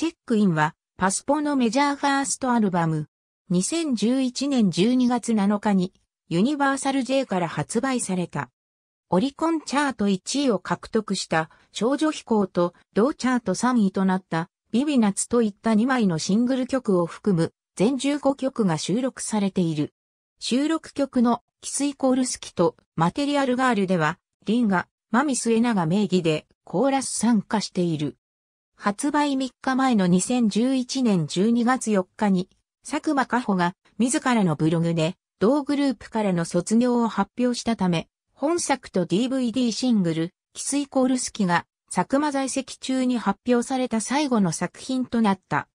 チェックインは、パスポのメジャーファーストアルバム。2011年12月7日に、ユニバーサル J から発売された。オリコンチャート1位を獲得した少女飛行と同チャート3位となったビビナツといった2枚のシングル曲を含む全15曲が収録されている。収録曲のキスイコールスキとマテリアルガールではリンがマミスエナが名義でコーラス参加している。発売3日前の2011年12月4日に、佐久間加穂が自らのブログで同グループからの卒業を発表したため、本作と DVD シングル、キスイコールスキが佐久間在籍中に発表された最後の作品となった。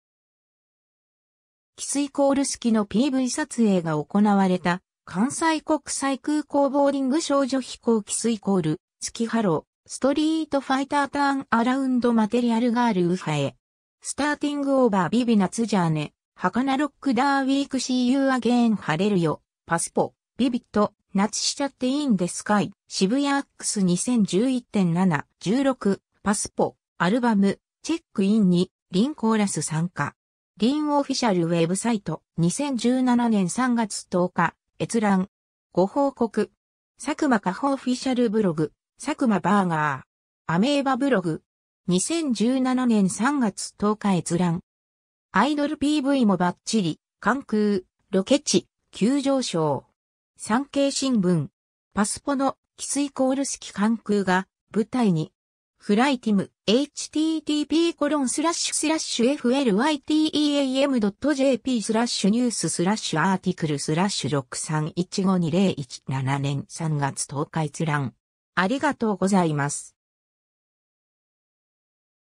キスイコールスキの PV 撮影が行われた関西国際空港ボーリング少女飛行キスイコール、月ハロー、ストリートファイターターンアラウンドマテリアルガールウファエ。スターティングオーバービビナツジャーネ。ハカナロックダーウィークシーユーアゲーン晴れるよ。パスポ。ビビット。夏しちゃっていいんですかい。渋谷アックス2011.7。16。パスポ。アルバム。チェックインに。リンコーラス参加。リンオフィシャルウェブサイト。2017年3月10日。閲覧。ご報告。佐久間加穂オフィシャルブログ。佐久間バーガー。アメーバブログ。2017年3月10日閲覧。アイドル PV もバッチリ、関空、ロケ地、急上昇。産経新聞。パスポの、キスイコール式関空が、舞台に。フライティム、http コロンスラッシュスラッシュ flyteam.jp スラッシュニューススラッシュアーティクルスラッシュ631520117年3月10日閲覧。ありがとうございます。